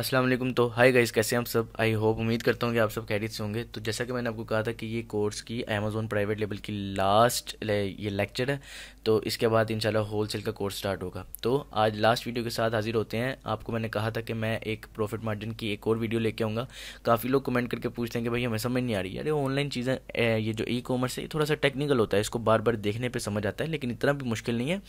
अस्सलाम वालेकुम तो हाय गाइस कैसे हम सब आई होप उम्मीद करता हूँ कि आप सब कैरियर से होंगे तो जैसा कि मैंने आपको कहा था कि ये कोर्स की अमेज़ोन प्राइवेट लेवल की लास्ट ले, ये लेक्चर है तो इसके बाद इंशाल्लाह होलसेल का कोर्स स्टार्ट होगा तो आज लास्ट वीडियो के साथ हाजिर होते हैं आपको मैंने कहा था कि मैं एक प्रॉफिट मार्जिन की एक और वीडियो लेके आऊँगा काफ़ी लोग कमेंट करके पूछते हैं कि भाई हमें समझ नहीं आ रही अरे ऑनलाइन चीज़ें ये जो ई कॉमर्स है थोड़ा सा टेक्निकल होता है इसको बार बार देखने पर समझ आता है लेकिन इतना भी मुश्किल नहीं है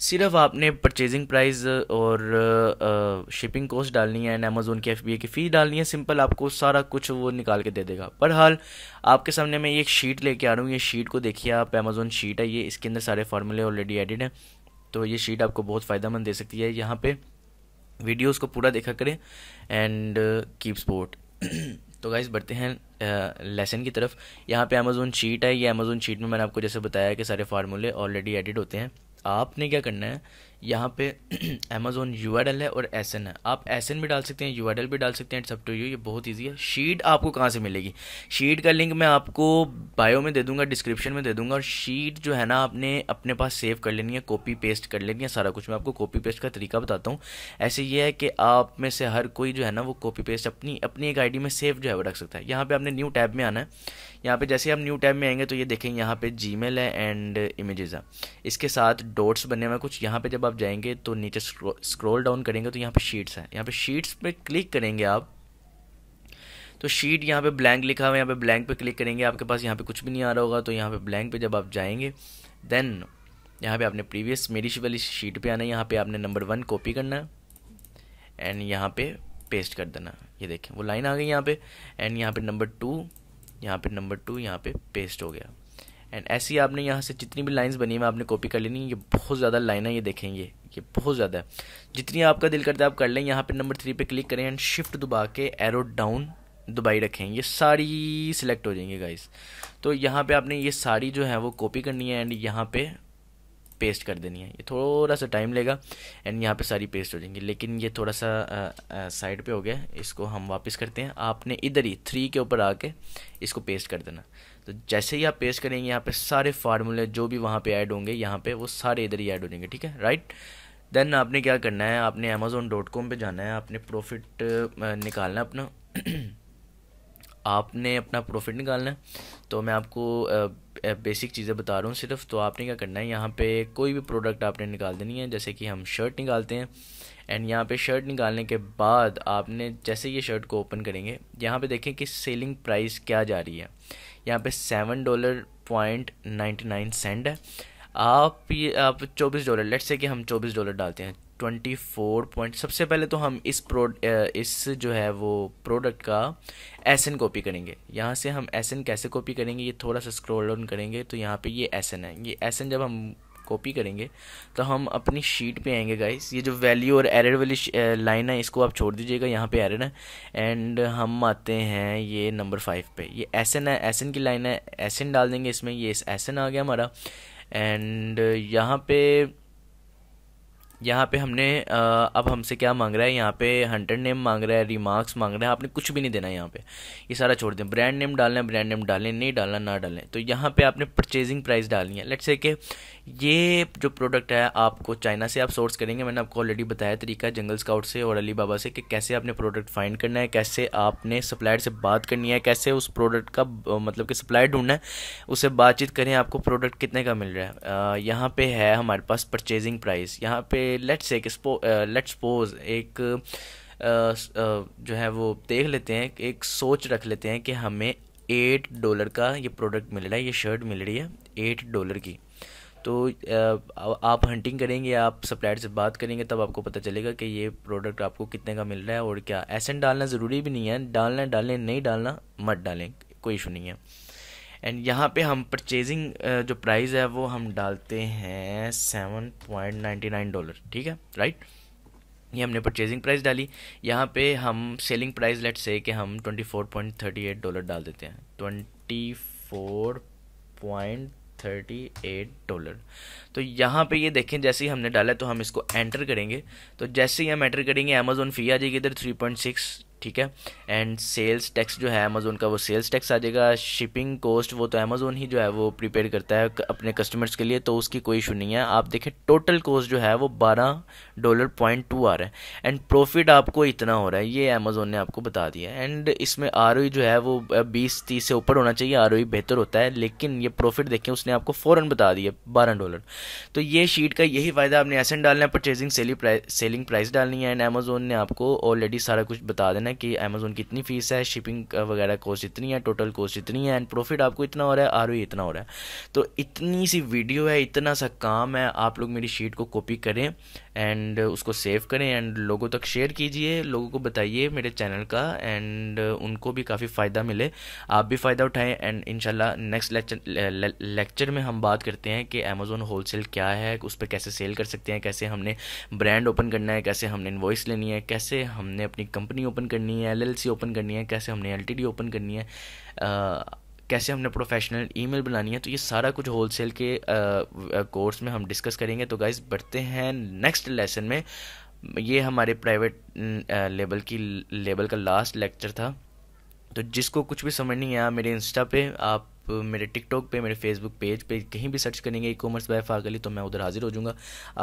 सिर्फ आपने परचेजिंग प्राइस और शिपिंग कॉस्ट डालनी है एंड अमेजोन की एफ की फ़ी डालनी है सिंपल आपको सारा कुछ वो निकाल के दे देगा पर हाल आपके सामने मैं ये एक शीट लेके आ रहा हूँ ये शीट को देखिए आप अमेजोन शीट है ये इसके अंदर सारे फार्मूले ऑलरेडी एडिड हैं तो ये शीट आपको बहुत फ़ायदा दे सकती है यहाँ पर वीडियोज़ को पूरा देखा करें एंड कीप स्पोर्ट तो गाइज़ बढ़ते हैं लेसन की तरफ यहाँ पे अमेज़ोन शीट है ये अमेज़ोन शीट में मैंने आपको जैसे बताया कि सारे फार्मूले ऑलरेडी एडिड होते हैं आपने क्या करना है यहाँ पे Amazon यू है और एस है आप एस भी डाल सकते हैं यू भी डाल सकते हैं इट्स अप टू यू ये बहुत ईजी है शीट आपको कहाँ से मिलेगी शीट का लिंक मैं आपको बायो में दे दूंगा डिस्क्रिप्शन में दे दूंगा और शीट जो है ना आपने अपने पास सेव कर लेनी है कॉपी पेस्ट कर लेनी है सारा कुछ मैं आपको कॉपी पेस्ट का तरीका बताता हूँ ऐसे ये है कि आप में से हर कोई जो है ना वो कॉपी पेस्ट अपनी अपनी एक आई में सेव जो है वो रख सकता है यहाँ पर आपने न्यू टैब में आना है यहाँ पे जैसे आप न्यू टैब में आएंगे तो ये देखें यहाँ पे जी है एंड इमेजेस है इसके साथ डॉट्स बने हुए कुछ यहाँ पे जब आप जाएंगे तो नीचे स्क्रॉल डाउन करेंगे तो यहाँ पे शीट्स हैं यहाँ पे शीट्स पे क्लिक करेंगे आप तो शीट यहाँ पे ब्लैंक लिखा हुआ है यहाँ पे ब्लैंक पे क्लिक करेंगे आपके पास यहाँ पे कुछ भी नहीं आ रहा होगा तो यहाँ पे ब्लैंक पे जब आप जाएंगे देन यहाँ पे आपने प्रीवियस मेरी वाली शीट पे आना है यहाँ पे आपने नंबर वन कॉपी करना है एंड यहाँ पे पेस्ट कर देना ये देखें वो लाइन आ गई यहाँ पे एंड यहाँ पे नंबर टू यहाँ पे नंबर टू यहाँ पे पेस्ट हो गया एंड ऐसी आपने यहाँ से जितनी भी लाइंस बनी हैं आपने कॉपी कर लेनी है ये बहुत ज़्यादा लाइन है ये देखेंगे ये बहुत ज़्यादा है जितनी आपका दिल करता है आप कर लें यहाँ पे नंबर थ्री पे क्लिक करें एंड शिफ्ट दबा के एरो डाउन दुबई रखें ये सारी सिलेक्ट हो जाएंगे गाइस तो यहाँ पे आपने ये सारी जो है वो कॉपी करनी है एंड यहाँ पे पेस्ट कर देनी है ये थोड़ा सा टाइम लेगा एंड यहाँ पे सारी पेस्ट हो जाएंगी लेकिन ये थोड़ा सा साइड पे हो गया इसको हम वापस करते हैं आपने इधर ही थ्री के ऊपर आके इसको पेस्ट कर देना तो जैसे ही आप पेस्ट करेंगे यहाँ पे सारे फार्मूले जो भी वहाँ पे ऐड होंगे यहाँ पे वो सारे इधर ही ऐड हो जाएंगे ठीक है राइट देन आपने क्या करना है आपने अमेज़ोन डॉट कॉम पर जाना है आपने प्रॉफिट निकालना अपना आपने अपना प्रॉफिट निकालना है तो मैं आपको बेसिक चीज़ें बता रहा हूँ सिर्फ तो आपने क्या करना है यहाँ पे कोई भी प्रोडक्ट आपने निकाल देनी है जैसे कि हम शर्ट निकालते हैं एंड यहाँ पे शर्ट निकालने के बाद आपने जैसे ये शर्ट को ओपन करेंगे यहाँ पे देखें कि सेलिंग प्राइस क्या जा रही है यहाँ पे seven dollar point ninety nine cent है आप ये आप चौबीस डॉलर लेट्स से कि हम चौबीस डॉलर डालते हैं ट्वेंटी फोर पॉइंट सबसे पहले तो हम इस प्रो इस जो है वो प्रोडक्ट का एस एन कॉपी करेंगे यहाँ से हम एस एन कैसे कॉपी करेंगे ये थोड़ा सा स्क्रोल डाउन करेंगे तो यहाँ पे ये एस एन है ये एस एन जब हम कॉपी करेंगे तो हम अपनी शीट पे आएंगे गाइस ये जो वैल्यू और एरर वाली लाइन है इसको आप छोड़ दीजिएगा यहाँ पे एरर है एंड हम आते हैं ये नंबर फाइव पे ये एस एन है एस एन की लाइन है एस एन डाल देंगे इसमें ये एस एन आ गया हमारा एंड यहाँ पे यहाँ पे हमने अब हमसे क्या मांग रहा है यहाँ पे हंड्रेड नेम मांग रहा है रिमार्क्स मांग रहा है आपने कुछ भी नहीं देना है यहाँ पे ये सारा छोड़ दें ब्रांड नेम डालना है ब्रांड नेम डालें नहीं डालना ना डालें तो यहाँ पे आपने परचेजिंग प्राइस डालनी है लेट्स से कि ये जो प्रोडक्ट है आपको चाइना से आप सोर्स करेंगे मैंने आपको ऑलरेडी बताया तरीका जंगल स्काउट से और अली बाबा से कि कैसे आपने प्रोडक्ट फाइंड करना है कैसे आपने सप्लायर से बात करनी है कैसे उस प्रोडक्ट का मतलब कि सप्लायर ढूंढना है उससे बातचीत करें आपको प्रोडक्ट कितने का मिल रहा है यहाँ पर है हमारे पास परचेजिंग प्राइस यहाँ पर लेट्स uh, एक लेट्स पोज एक जो है वो देख लेते हैं एक सोच रख लेते हैं कि हमें एट डॉलर का ये प्रोडक्ट मिल रहा है ये शर्ट मिल रही है एट डॉलर की तो uh, आप हंटिंग करेंगे आप सप्लायर से बात करेंगे तब आपको पता चलेगा कि ये प्रोडक्ट आपको कितने का मिल रहा है और क्या एसेंट डालना ज़रूरी भी नहीं है डालना डालें नहीं डालना मत डालें कोई इशू नहीं है एंड यहाँ पे हम परचेजिंग uh, जो प्राइस है वो हम डालते हैं seven point ninety nine dollar ठीक है राइट ये हमने परचेजिंग प्राइस डाली यहाँ पे हम सेलिंग प्राइस लेट से कि हम twenty four point thirty eight dollar डाल देते हैं twenty four point thirty eight dollar तो यहाँ पे ये देखें जैसे ही हमने डाला तो हम इसको एंटर करेंगे तो जैसे ही हम एंटर करेंगे अमेजोन फी आ जाएगी इधर थ्री पॉइंट सिक्स ठीक है एंड सेल्स टैक्स जो है अमेज़ोन का वो सेल्स टैक्स आ जाएगा शिपिंग कॉस्ट वो तो अमेज़ोन ही जो है वो प्रिपेयर करता है अपने कस्टमर्स के लिए तो उसकी कोई इशू नहीं है आप देखें टोटल कॉस्ट जो है वो बारह डॉलर पॉइंट टू आ रहा है एंड प्रॉफिट आपको इतना हो रहा है ये अमेज़ोन ने आपको बता दिया एंड इसमें आर जो है वो बीस तीस से ऊपर होना चाहिए आर बेहतर होता है लेकिन ये प्रॉफिट देखें उसने आपको फ़ौरन बता दिया बारह डॉलर तो ये शीट का यही फ़ायदा आपने ऐसे डालना है परचेजिंग सेलिंग प्राइस डालनी है एंड अमेज़ोन ने आपको ऑलरेडी सारा कुछ बता देना है कि अमेजोन की इतनी फीस है शिपिंग वगैरह कॉस्ट इतनी है टोटल कॉस्ट इतनी है एंड प्रॉफिट आपको इतना हो रहा है आर इतना हो रहा है तो इतनी सी वीडियो है इतना सा काम है आप लोग मेरी शीट को कॉपी करें एंड uh, उसको सेव करें एंड लोगों तक शेयर कीजिए लोगों को बताइए मेरे चैनल का एंड uh, उनको भी काफ़ी फ़ायदा मिले आप भी फ़ायदा उठाएं एंड इनशाला नेक्स्ट लेक्चर लेक्चर में हम बात करते हैं कि अमेज़ोन होलसेल क्या है उस पर कैसे सेल कर सकते हैं कैसे हमने ब्रांड ओपन करना है कैसे हमने इन्वाइस लेनी है कैसे हमने अपनी कंपनी ओपन करनी है सी ओपन करनी है कैसे हमने डी ओपन करनी है कैसे हमने प्रोफेशनल ईमेल बनानी है तो ये सारा कुछ होलसेल के कोर्स में हम डिस्कस करेंगे तो गाइज बढ़ते हैं नेक्स्ट लेसन में ये हमारे प्राइवेट लेवल की लेवल का लास्ट लेक्चर था तो जिसको कुछ भी समझ नहीं आया मेरे इंस्टा पे आप मेरे टिकटॉक पे मेरे फेसबुक पेज पे कहीं भी सर्च करेंगे ई कॉमर्स बाय फागली तो मैं उधर हाजिर हो जाऊँगा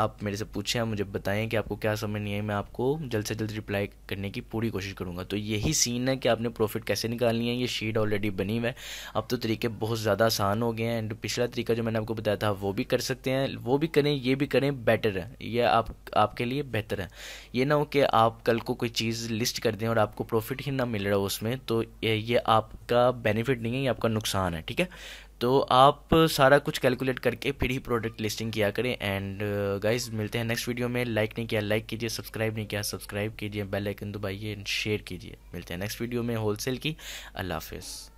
आप मेरे से पूछें मुझे बताएं कि आपको क्या समझ नहीं है मैं आपको जल्द से जल्द रिप्लाई करने की पूरी कोशिश करूँगा तो यही सीन है कि आपने प्रॉफिट कैसे निकालनी है ये शीट ऑलरेडी बनी हुआ है अब तो तरीके बहुत ज़्यादा आसान हो गए हैं एंड पिछला तरीका जो मैंने आपको बताया था वो भी कर सकते हैं वो भी करें ये भी करें बेटर है ये आप आपके लिए बेहतर है ये ना हो कि आप कल को कोई चीज़ लिस्ट कर दें और आपको प्रॉफिट ही ना मिल रहा हो उसमें तो ये आपका बेनिफिट नहीं है ये आपका नुकसान है ठीक ठीक है तो आप सारा कुछ कैलकुलेट करके फिर ही प्रोडक्ट लिस्टिंग किया करें एंड गाइस uh, मिलते हैं नेक्स्ट वीडियो में लाइक नहीं किया लाइक कीजिए सब्सक्राइब नहीं किया सब्सक्राइब कीजिए बेल आइकन दबाइए एंड शेयर कीजिए मिलते हैं नेक्स्ट वीडियो में होलसेल की अल्लाह हाफिज़